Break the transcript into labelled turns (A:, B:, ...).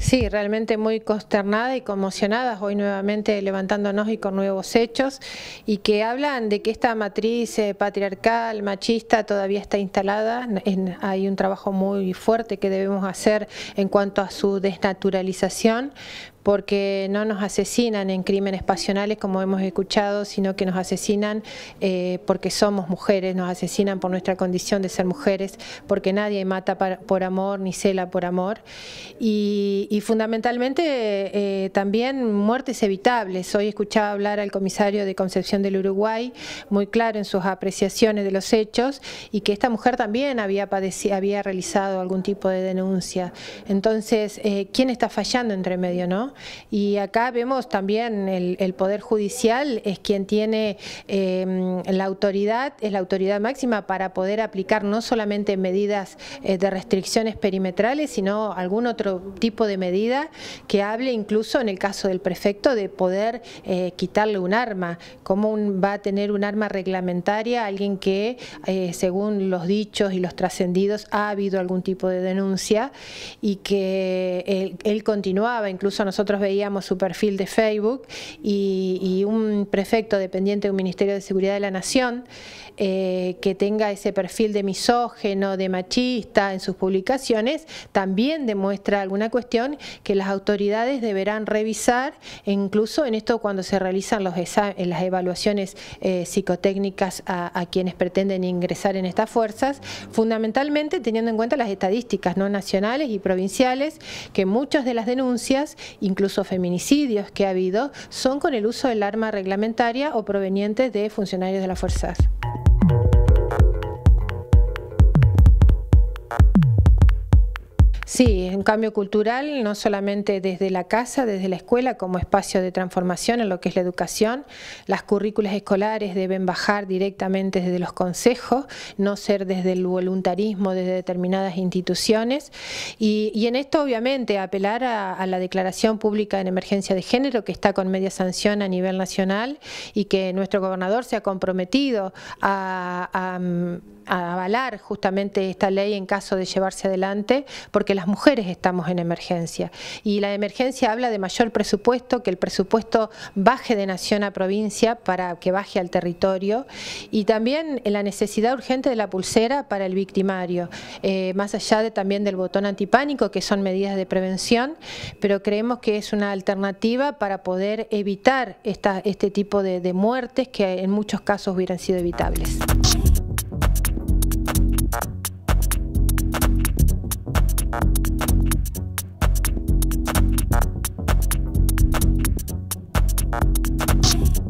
A: Sí, realmente muy consternada y conmocionadas, hoy nuevamente levantándonos y con nuevos hechos, y que hablan de que esta matriz eh, patriarcal, machista, todavía está instalada. hay un trabajo muy fuerte que debemos hacer en cuanto a su desnaturalización, porque no nos asesinan en crímenes pasionales como hemos escuchado, sino que nos asesinan eh, porque somos mujeres, nos asesinan por nuestra condición de ser mujeres, porque nadie mata por amor ni cela por amor. Y, fundamentalmente eh, también muertes evitables. Hoy escuchaba hablar al comisario de Concepción del Uruguay, muy claro en sus apreciaciones de los hechos, y que esta mujer también había, había realizado algún tipo de denuncia. Entonces, eh, ¿quién está fallando entre medio, no? Y acá vemos también el, Poder Judicial es quien tiene em, la autoridad, es la autoridad máxima para poder aplicar no solamente medidas eh, de restricciones perimetrales, sino algún otro tipo de medida que hable incluso en el caso del prefecto de poder eh, quitarle un arma. ¿Cómo va a tener un arma reglamentaria alguien que, eh, según los dichos y los trascendidos, ha habido algún tipo de denuncia y que él, él continuaba, incluso nosotros nosotros veíamos su perfil de Facebook y, un prefecto dependiente de un Ministerio de Seguridad de la Nación eh, que tenga ese perfil de misógeno, de machista en sus publicaciones, también demuestra alguna cuestión que las autoridades deberán revisar, e incluso en esto cuando se realizan los en eh, las evaluaciones eh, psicotécnicas a, quienes pretenden ingresar en estas fuerzas, fundamentalmente teniendo en cuenta las estadísticas no nacionales y provinciales, que muchas de las denuncias, y incluso feminicidios que ha habido, son con el uso del arma reglamentaria o provenientes de funcionarios de las fuerzas. Sí, un cambio cultural, no solamente desde la casa, desde la escuela como espacio de transformación en lo que es la educación. Las currículas escolares deben bajar directamente desde los consejos, no ser desde el voluntarismo, desde determinadas instituciones. Y, en esto, obviamente, apelar a, la declaración pública en emergencia de género que está con media sanción a nivel nacional y que nuestro gobernador se ha comprometido a, avalar justamente esta ley en caso de llevarse adelante, porque las mujeres estamos en emergencia. Y la emergencia habla de mayor presupuesto, que el presupuesto baje de nación a provincia para que baje al territorio. Y también la necesidad urgente de la pulsera para el victimario, eh, más allá de, también del botón antipánico, que son medidas de prevención, pero creemos que es una alternativa para poder evitar este tipo de muertes que en muchos casos hubieran sido evitables. Thank you.